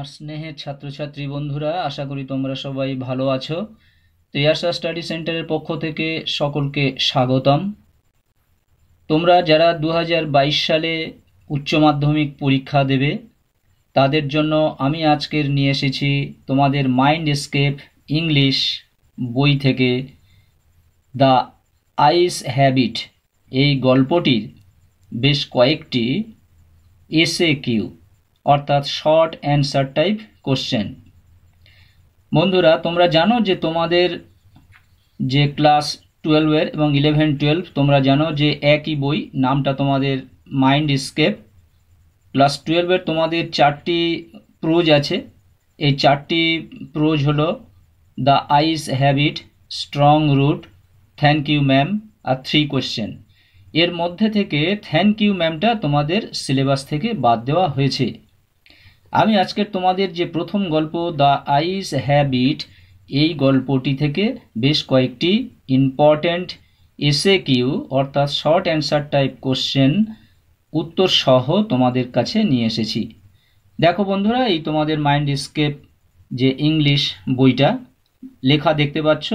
আমার স্নেহের ছাত্রছাত্রী বন্ধুরা আশা করি তোমরা সবাই ভালো আছো তিয়াসা স্টাডি সেন্টারের পক্ষ থেকে সকলকে স্বাগতম তোমরা যারা দু সালে উচ্চ মাধ্যমিক পরীক্ষা দেবে তাদের জন্য আমি আজকের নিয়ে এসেছি তোমাদের মাইন্ড স্কেপ ইংলিশ বই থেকে দ্য আইস হ্যাবিট এই গল্পটির বেশ কয়েকটি এসে কিউ অর্থাৎ শর্ট অ্যান্সার টাইপ কোশ্চেন বন্ধুরা তোমরা জানো যে তোমাদের যে ক্লাস টুয়েলভের এবং ইলেভেন টুয়েলভ তোমরা জানো যে একই বই নামটা তোমাদের মাইন্ড স্কেপ ক্লাস টুয়েলভের তোমাদের চারটি প্রোজ আছে এই চারটি প্রোজ হলো the eyes have it strong root thank you ma'am আর থ্রি কোশ্চেন এর মধ্যে থেকে থ্যাংক ইউ ম্যামটা তোমাদের সিলেবাস থেকে বাদ দেওয়া হয়েছে আমি আজকের তোমাদের যে প্রথম গল্প দ্য আইস হ্যাবিট এই গল্পটি থেকে বেশ কয়েকটি ইম্পর্ট্যান্ট এসে কিউ অর্থাৎ শর্ট অ্যান্সার টাইপ কোশ্চেন উত্তর সহ তোমাদের কাছে নিয়ে এসেছি দেখো বন্ধুরা এই তোমাদের মাইন্ড স্কেপ যে ইংলিশ বইটা লেখা দেখতে পাচ্ছ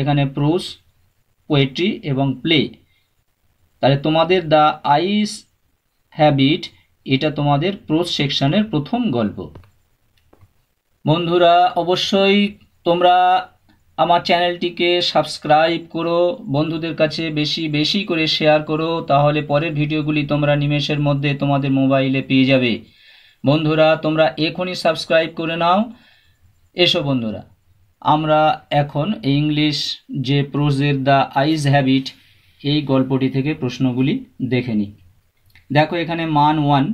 এখানে প্রোস পোয়েট্রি এবং প্লে তাহলে তোমাদের দ্য আইস হ্যাবিট এটা তোমাদের প্রোজ সেকশনের প্রথম গল্প বন্ধুরা অবশ্যই তোমরা আমার চ্যানেলটিকে সাবস্ক্রাইব করো বন্ধুদের কাছে বেশি বেশি করে শেয়ার করো তাহলে পরের ভিডিওগুলি তোমরা নিমেষের মধ্যে তোমাদের মোবাইলে পেয়ে যাবে বন্ধুরা তোমরা এখনই সাবস্ক্রাইব করে নাও এসো বন্ধুরা আমরা এখন ইংলিশ যে প্রোজের দ্য আইজ হ্যাবিট এই গল্পটি থেকে প্রশ্নগুলি দেখে নিই দেখো এখানে মান ওয়ান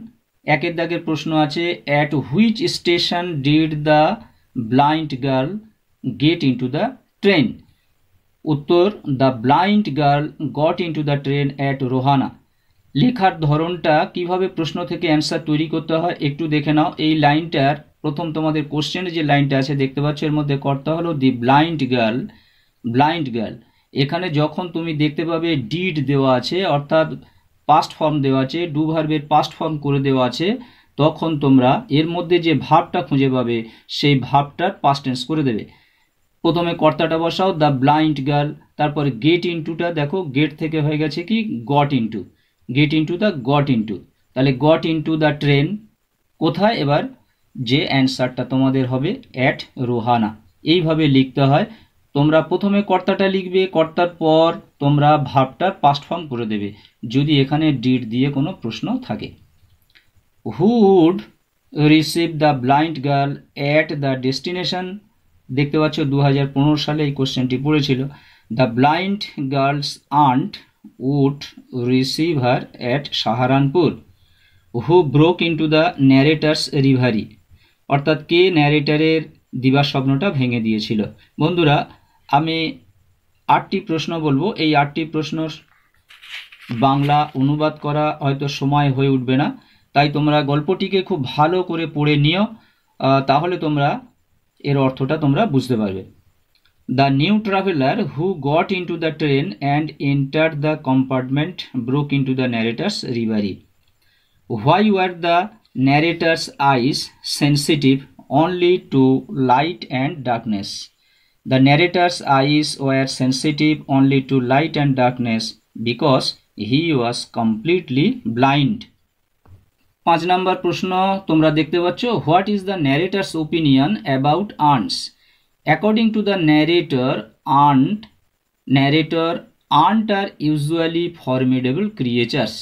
একের দাগের প্রশ্ন আছে at which station did the blind girl get into the train উত্তর the blind girl got into the train at Rohana লেখার ধরনটা কিভাবে প্রশ্ন থেকে অ্যান্সার তৈরি করতে হয় একটু দেখে নাও এই লাইনটার প্রথম তোমাদের কোশ্চেনে যে লাইনটা আছে দেখতে পাচ্ছ এর মধ্যে কর্তা হলো the blind girl blind girl এখানে যখন তুমি দেখতে পাবে ডিড দেওয়া আছে অর্থাৎ পাস্ট ফর্ম দেওয়া আছে ডু ভার্বের পাস্ট ফর্ম করে দেওয়া আছে তখন তোমরা এর মধ্যে যে ভাবটা খুঁজে পাবে সেই ভাবটার পাস্টেন্স করে দেবে প্রথমে কর্তাটা বসাও দ্য ব্লাইন্ড গার্ল তারপর গেট ইনটুটা দেখো গেট থেকে হয়ে গেছে কি got into get into the got into তাহলে গট ইনটু দ্য ট্রেন কোথায় এবার যে অ্যান্সারটা তোমাদের হবে অ্যাট রোহানা এইভাবে লিখতে হয় তোমরা প্রথমে কর্তাটা লিখবে কর্তার পর তোমরা ভাবটার পাস্ট ফর্ম করে দেবে যদি এখানে ডিড দিয়ে কোনো প্রশ্ন থাকে who'd receive the blind girl at the destination দেখতে পাচ্ছ দু সালে এই কোশ্চেনটি পড়েছিল the blind girl's aunt would receive her at Saharanpur who broke into the narrator's reverie অর্থাৎ কে ন্যারেটারের দিবার স্বপ্নটা ভেঙে দিয়েছিল বন্ধুরা আমি আটটি প্রশ্ন বলবো এই আটটি প্রশ্ন বাংলা অনুবাদ করা হয়তো সময় হয়ে উঠবে না তাই তোমরা গল্পটিকে খুব ভালো করে পড়ে নিও তাহলে তোমরা এর অর্থটা তোমরা বুঝতে পারবে the new traveller who got into the train and enter the compartment broke into the narrator's reverie why were the narrator's eyes sensitive only to light and darkness The narrator's eyes were sensitive only to light and darkness because he was completely blind. পাঁচ নম্বর প্রশ্ন তোমরা দেখতে পাচ্ছ what is the narrator's opinion about aunts according to the narrator aunt narrator aunt are usually formidable creatures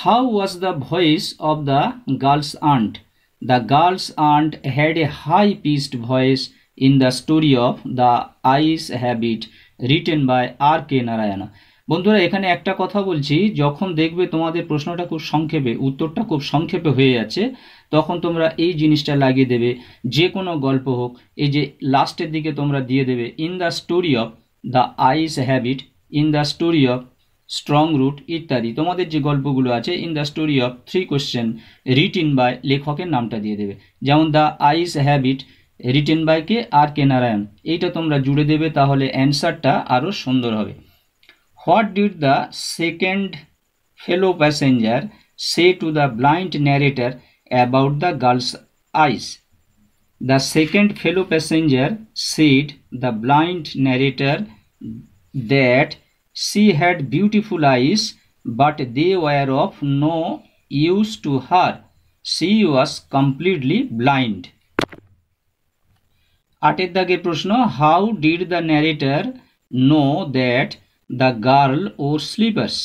how was the voice of the girl's aunt the girl's aunt had a high pitched voice in the story of the eyes have it written by R K Narayan বন্ধুরা এখানে একটা কথা বলছি যখন দেখবে তোমাদের প্রশ্নটা খুব সংক্ষেপে উত্তরটা খুব সংক্ষেপে হয়ে যাচ্ছে তখন তোমরা এই জিনিসটা লাগিয়ে দেবে যে কোনো গল্প হোক এই যে লাস্টের দিকে তোমরা দিয়ে দেবে in the story of the eyes have it in the story of strong root ইত্যাদি তোমাদের যে গল্পগুলো আছে in the story of three question written by লেখকের নামটা দিয়ে দেবে যেমন the eyes have it written by K R K Narayan এইটা তোমরা জুড়ে দেবে তাহলে অ্যান্সারটা আরও সুন্দর হবে what did the second fellow passenger say to the blind narrator about the girl's eyes the second fellow passenger said the blind narrator that she had beautiful eyes but they were of no use to her she was completely blind আটের দাগের প্রশ্ন how did the narrator know that the girl wore slippers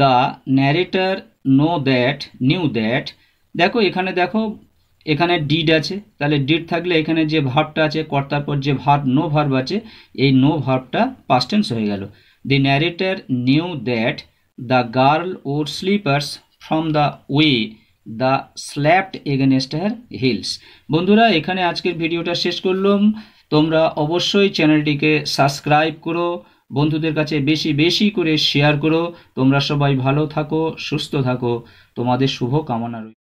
the narrator know that knew that দেখো এখানে দেখো এখানে did আছে তাহলে did থাকলে এখানে যে ভাবটা আছে কর্তার পর যে ভাব নো ভার্ব আছে এই নো ভাবটা পাস্টেন্স হয়ে গেল the narrator knew that the girl wore slippers from the way the slapped against her heels বন্ধুরা এখানে আজকের ভিডিওটা শেষ করলাম তোমরা অবশ্যই চ্যানেলটিকে সাবস্ক্রাইব করো বন্ধুদের কাছে বেশি বেশি করে শেয়ার করো তোমরা সবাই ভালো থাকো সুস্থ থাকো তোমাদের শুভ কামনা রইল